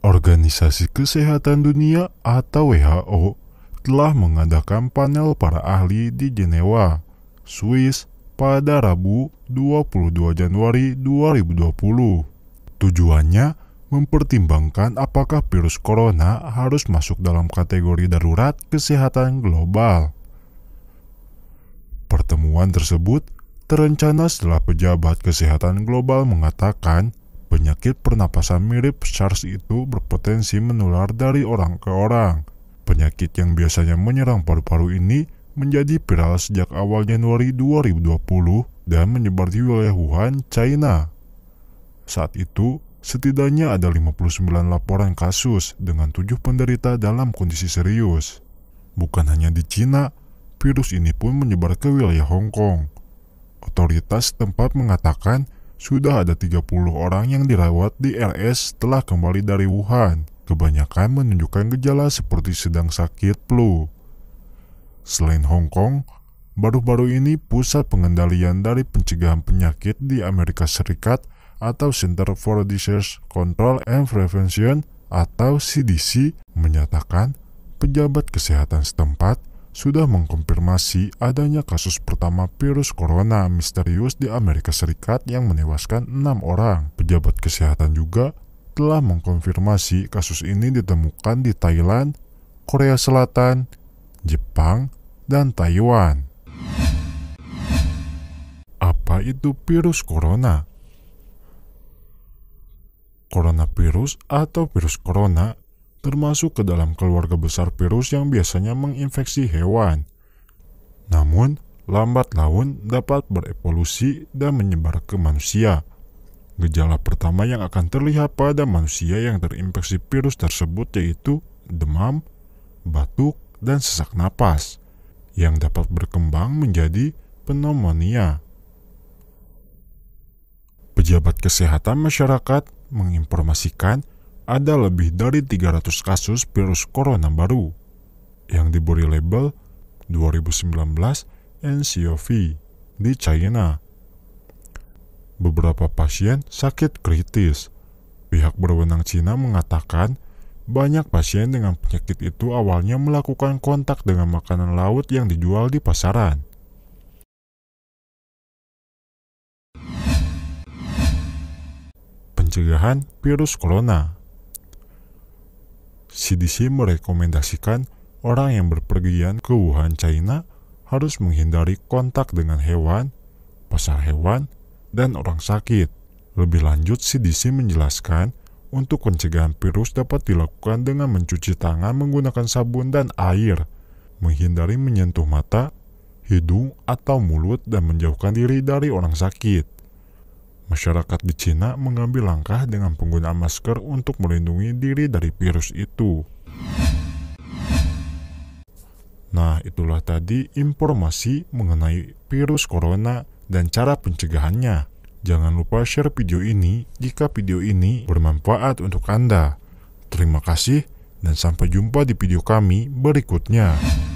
Organisasi Kesehatan Dunia atau WHO telah mengadakan panel para ahli di Jenewa, Swiss pada Rabu 22 Januari 2020. Tujuannya mempertimbangkan apakah virus corona harus masuk dalam kategori darurat kesehatan global. Pertemuan tersebut terencana setelah pejabat kesehatan global mengatakan penyakit pernapasan mirip SARS itu berpotensi menular dari orang ke orang. Penyakit yang biasanya menyerang paru-paru ini menjadi viral sejak awal Januari 2020 dan menyebar di wilayah Wuhan, China. Saat itu, setidaknya ada 59 laporan kasus dengan tujuh penderita dalam kondisi serius. Bukan hanya di China virus ini pun menyebar ke wilayah Hong Kong. Otoritas tempat mengatakan sudah ada 30 orang yang dirawat di RS setelah kembali dari Wuhan. Kebanyakan menunjukkan gejala seperti sedang sakit flu. Selain Hong Kong, baru-baru ini pusat pengendalian dari pencegahan penyakit di Amerika Serikat atau Center for Disease Control and Prevention atau CDC menyatakan pejabat kesehatan setempat sudah mengkonfirmasi adanya kasus pertama virus corona misterius di Amerika Serikat yang menewaskan enam orang. Pejabat kesehatan juga telah mengkonfirmasi kasus ini ditemukan di Thailand, Korea Selatan, Jepang, dan Taiwan. Apa itu virus corona? Coronavirus atau virus corona termasuk ke dalam keluarga besar virus yang biasanya menginfeksi hewan. Namun, lambat laun dapat berevolusi dan menyebar ke manusia. Gejala pertama yang akan terlihat pada manusia yang terinfeksi virus tersebut yaitu demam, batuk, dan sesak napas yang dapat berkembang menjadi pneumonia. Pejabat kesehatan masyarakat menginformasikan ada lebih dari 300 kasus virus corona baru yang diberi label 2019 nCoV di China. Beberapa pasien sakit kritis. Pihak berwenang Cina mengatakan banyak pasien dengan penyakit itu awalnya melakukan kontak dengan makanan laut yang dijual di pasaran. Pencegahan virus corona CDC merekomendasikan orang yang berpergian ke Wuhan, China harus menghindari kontak dengan hewan, pasar hewan, dan orang sakit. Lebih lanjut, CDC menjelaskan untuk pencegahan virus dapat dilakukan dengan mencuci tangan menggunakan sabun dan air, menghindari menyentuh mata, hidung, atau mulut, dan menjauhkan diri dari orang sakit. Masyarakat di Cina mengambil langkah dengan penggunaan masker untuk melindungi diri dari virus itu. Nah, itulah tadi informasi mengenai virus corona dan cara pencegahannya. Jangan lupa share video ini jika video ini bermanfaat untuk Anda. Terima kasih, dan sampai jumpa di video kami berikutnya.